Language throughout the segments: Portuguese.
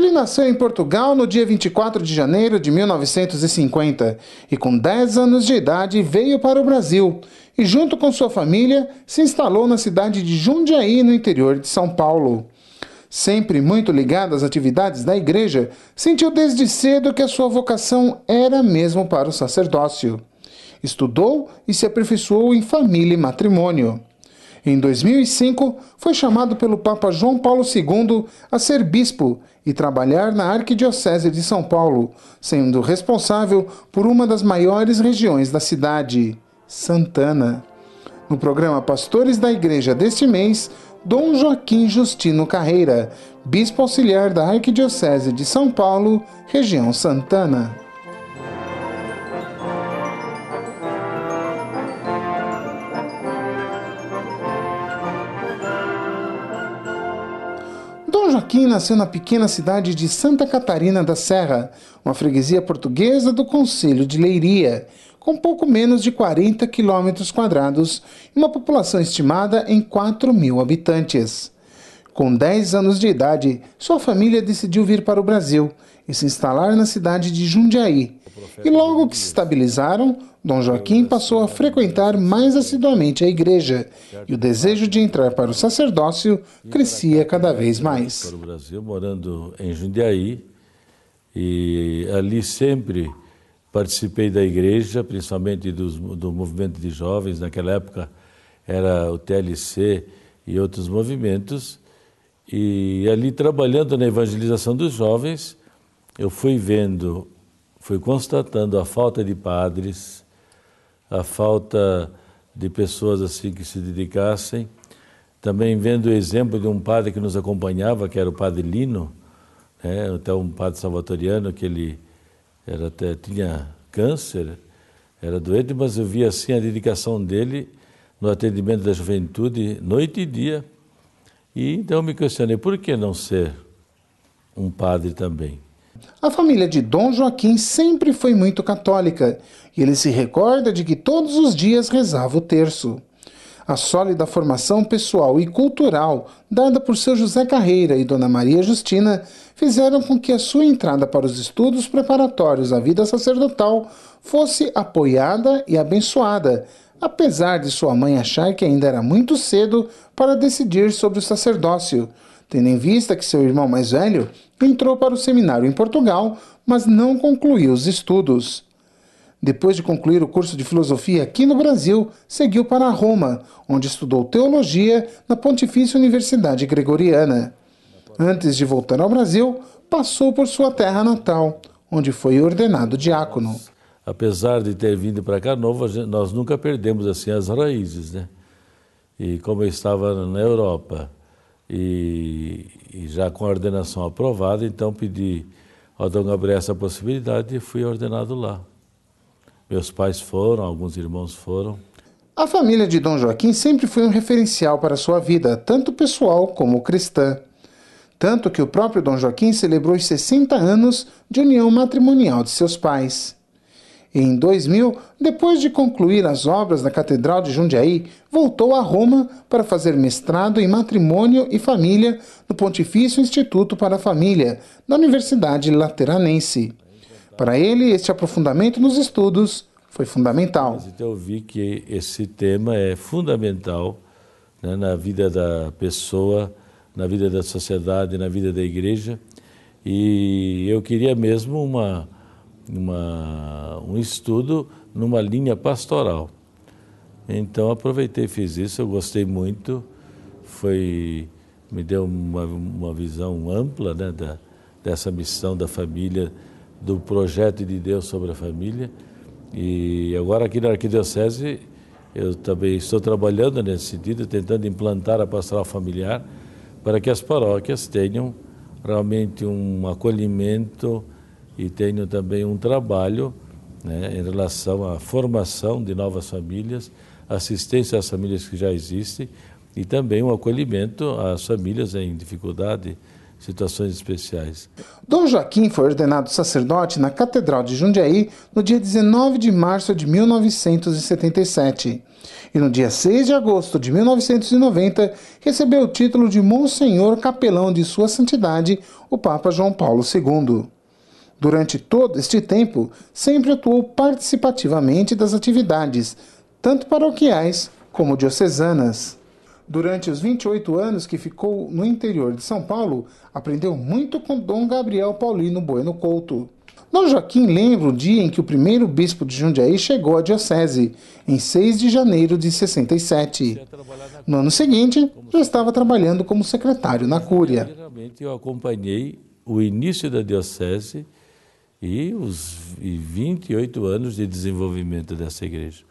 Ele nasceu em Portugal no dia 24 de janeiro de 1950 e, com 10 anos de idade, veio para o Brasil e, junto com sua família, se instalou na cidade de Jundiaí, no interior de São Paulo. Sempre muito ligado às atividades da igreja, sentiu desde cedo que a sua vocação era mesmo para o sacerdócio. Estudou e se aperfeiçoou em família e matrimônio. Em 2005, foi chamado pelo Papa João Paulo II a ser bispo e trabalhar na Arquidiocese de São Paulo, sendo responsável por uma das maiores regiões da cidade, Santana. No programa Pastores da Igreja deste mês, Dom Joaquim Justino Carreira, bispo auxiliar da Arquidiocese de São Paulo, região Santana. Joaquim nasceu na pequena cidade de Santa Catarina da Serra, uma freguesia portuguesa do Conselho de Leiria, com pouco menos de 40 quilômetros quadrados e uma população estimada em 4 mil habitantes. Com 10 anos de idade, sua família decidiu vir para o Brasil e se instalar na cidade de Jundiaí. E logo que se estabilizaram, Dom Joaquim passou a frequentar mais assiduamente a igreja e o desejo de entrar para o sacerdócio crescia cada vez mais. Para o Brasil, morando em Jundiaí, e ali sempre participei da igreja, principalmente dos, do movimento de jovens, naquela época era o TLC e outros movimentos, e ali trabalhando na evangelização dos jovens, eu fui vendo, fui constatando a falta de padres, a falta de pessoas assim que se dedicassem. Também vendo o exemplo de um padre que nos acompanhava, que era o padre Lino, né, até um padre salvatoriano que ele era até, tinha câncer, era doente, mas eu via assim a dedicação dele no atendimento da juventude, noite e dia. E então me questionei, por que não ser um padre também? A família de Dom Joaquim sempre foi muito católica e ele se recorda de que todos os dias rezava o terço. A sólida formação pessoal e cultural dada por seu José Carreira e Dona Maria Justina fizeram com que a sua entrada para os estudos preparatórios à vida sacerdotal fosse apoiada e abençoada, apesar de sua mãe achar que ainda era muito cedo para decidir sobre o sacerdócio tendo em vista que seu irmão mais velho entrou para o seminário em Portugal, mas não concluiu os estudos. Depois de concluir o curso de filosofia aqui no Brasil, seguiu para Roma, onde estudou teologia na Pontifícia Universidade Gregoriana. Antes de voltar ao Brasil, passou por sua terra natal, onde foi ordenado diácono. Apesar de ter vindo para cá novo, nós nunca perdemos assim as raízes, né? E como eu estava na Europa, e, e já com a ordenação aprovada, então pedi ao Dom Gabriel essa possibilidade e fui ordenado lá. Meus pais foram, alguns irmãos foram. A família de Dom Joaquim sempre foi um referencial para sua vida, tanto pessoal como cristã. Tanto que o próprio Dom Joaquim celebrou os 60 anos de união matrimonial de seus pais. Em 2000, depois de concluir as obras da Catedral de Jundiaí, voltou a Roma para fazer mestrado em Matrimônio e Família no Pontifício Instituto para a Família, da Universidade Lateranense. Para ele, este aprofundamento nos estudos foi fundamental. Então, eu vi que esse tema é fundamental né, na vida da pessoa, na vida da sociedade, na vida da igreja. E eu queria mesmo uma uma, um estudo numa linha pastoral. Então aproveitei, fiz isso, eu gostei muito, foi me deu uma, uma visão ampla né, da, dessa missão da família, do projeto de Deus sobre a família. E agora aqui na Arquidiocese eu também estou trabalhando nesse sentido, tentando implantar a pastoral familiar para que as paróquias tenham realmente um acolhimento e tenho também um trabalho né, em relação à formação de novas famílias, assistência às famílias que já existem e também um acolhimento às famílias em dificuldade, situações especiais. Dom Joaquim foi ordenado sacerdote na Catedral de Jundiaí no dia 19 de março de 1977 e no dia 6 de agosto de 1990 recebeu o título de Monsenhor Capelão de Sua Santidade, o Papa João Paulo II. Durante todo este tempo, sempre atuou participativamente das atividades, tanto paroquiais como diocesanas. Durante os 28 anos que ficou no interior de São Paulo, aprendeu muito com Dom Gabriel Paulino Bueno Couto. Dom Joaquim lembra o dia em que o primeiro bispo de Jundiaí chegou à diocese, em 6 de janeiro de 67. No ano seguinte, já estava trabalhando como secretário na Cúria. Eu acompanhei o início da diocese e os e 28 anos de desenvolvimento dessa igreja.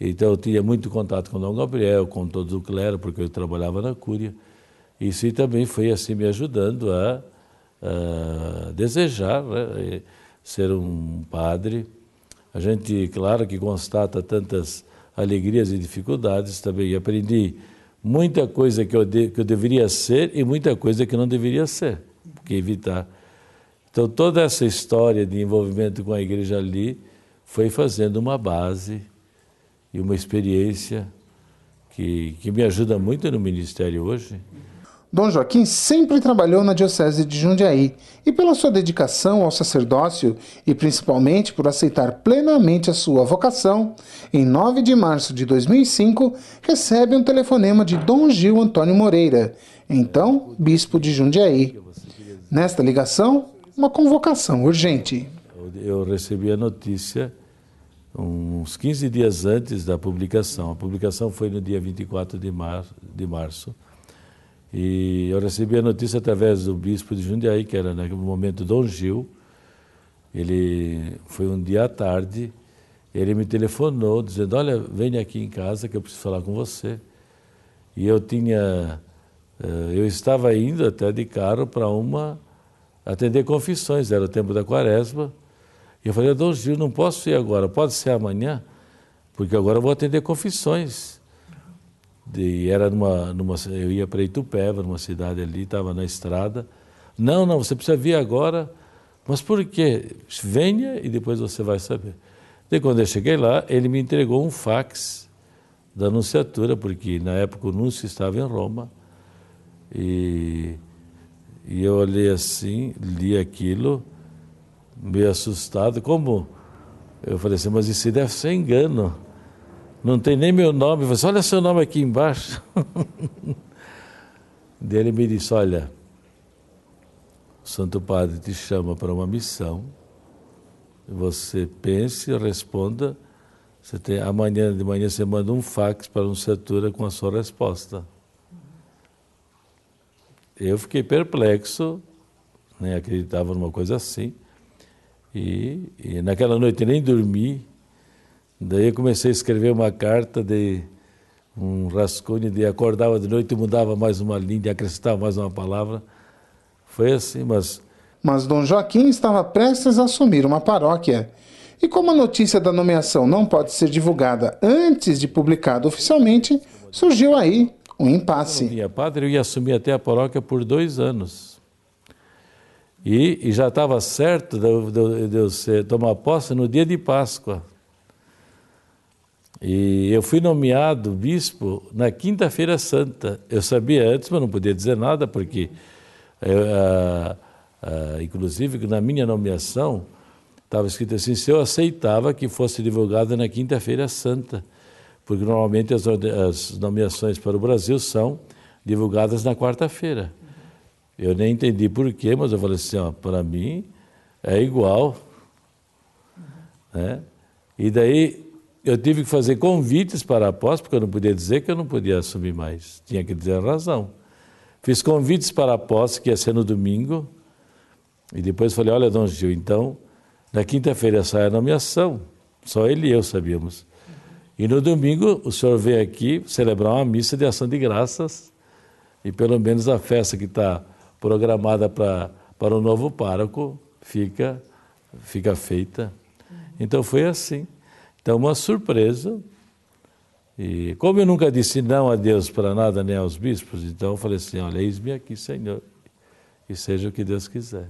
Então eu tinha muito contato com Dom Gabriel, com todo o clero, porque eu trabalhava na Cúria. Isso também foi assim me ajudando a, a desejar né, ser um padre. A gente, claro que constata tantas alegrias e dificuldades também. E aprendi muita coisa que eu, de, que eu deveria ser e muita coisa que não deveria ser, porque evitar então, toda essa história de envolvimento com a igreja ali foi fazendo uma base e uma experiência que, que me ajuda muito no ministério hoje. Dom Joaquim sempre trabalhou na Diocese de Jundiaí e, pela sua dedicação ao sacerdócio e principalmente por aceitar plenamente a sua vocação, em 9 de março de 2005 recebe um telefonema de Dom Gil Antônio Moreira, então bispo de Jundiaí. Nesta ligação, uma convocação urgente. Eu recebi a notícia uns 15 dias antes da publicação. A publicação foi no dia 24 de, mar, de março. E eu recebi a notícia através do bispo de Jundiaí, que era naquele momento Dom Gil. Ele foi um dia à tarde, ele me telefonou dizendo: Olha, venha aqui em casa que eu preciso falar com você. E eu tinha. Eh, eu estava indo até de carro para uma atender confissões, era o tempo da quaresma. E eu falei, Dom Gil, não posso ir agora, pode ser amanhã, porque agora eu vou atender confissões. E era numa, numa eu ia para Itupeva, numa cidade ali, estava na estrada. Não, não, você precisa vir agora. Mas por quê? Venha e depois você vai saber. Daí quando eu cheguei lá, ele me entregou um fax da anunciatura, porque na época o anúncio estava em Roma. E e eu olhei assim, li aquilo, meio assustado, como? Eu falei assim, mas isso deve ser engano. Não tem nem meu nome. Você assim, olha seu nome aqui embaixo. Daí ele me disse, olha, o Santo Padre te chama para uma missão. Você pense, responda. Você tem, amanhã de manhã você manda um fax para um setor com a sua resposta. Eu fiquei perplexo, nem né, acreditava numa coisa assim. E, e naquela noite nem dormi. Daí eu comecei a escrever uma carta de um rascunho de acordava de noite e mudava mais uma linha, acrescentava mais uma palavra. Foi assim, mas. Mas Dom Joaquim estava prestes a assumir uma paróquia. E como a notícia da nomeação não pode ser divulgada antes de publicada oficialmente, surgiu aí um impasse. Eu não vinha padre, eu ia assumir até a paróquia por dois anos. E, e já estava certo de eu tomar posse no dia de Páscoa. E eu fui nomeado bispo na Quinta-feira Santa. Eu sabia antes, mas não podia dizer nada, porque, eu, eh, ah, ah, inclusive, na minha nomeação, estava escrito assim: se eu aceitava que fosse divulgada na Quinta-feira Santa porque normalmente as, as nomeações para o Brasil são divulgadas na quarta-feira. Eu nem entendi porquê, mas eu falei assim, ó, para mim é igual. Né? E daí eu tive que fazer convites para a posse, porque eu não podia dizer que eu não podia assumir mais. Tinha que dizer a razão. Fiz convites para a posse que ia ser no domingo, e depois falei, olha, Dom Gil, então, na quinta-feira sai a nomeação. Só ele e eu sabíamos. E no domingo o senhor vem aqui celebrar uma missa de ação de graças e pelo menos a festa que está programada pra, para o novo pároco fica, fica feita. Então foi assim. Então, uma surpresa. E como eu nunca disse não a Deus para nada, nem aos bispos, então eu falei assim: olha, eis-me aqui, Senhor, e seja o que Deus quiser.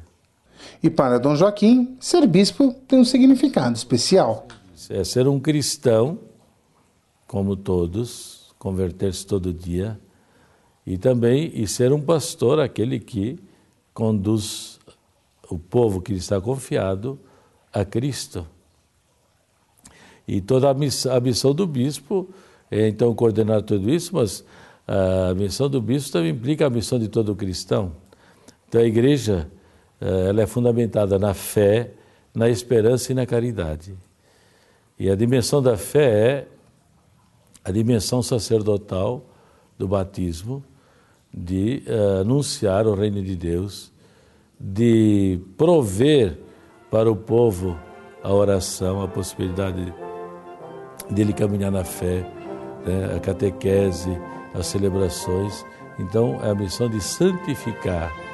E para Dom Joaquim, ser bispo tem um significado especial. É ser um cristão como todos, converter-se todo dia e também e ser um pastor, aquele que conduz o povo que está confiado a Cristo. E toda a, missão, a missão do bispo é então coordenar tudo isso, mas a missão do bispo também implica a missão de todo cristão. Então a igreja é, ela é fundamentada na fé, na esperança e na caridade. E a dimensão da fé é a dimensão sacerdotal do batismo, de uh, anunciar o reino de Deus, de prover para o povo a oração, a possibilidade dele caminhar na fé, né, a catequese, as celebrações. Então, é a missão de santificar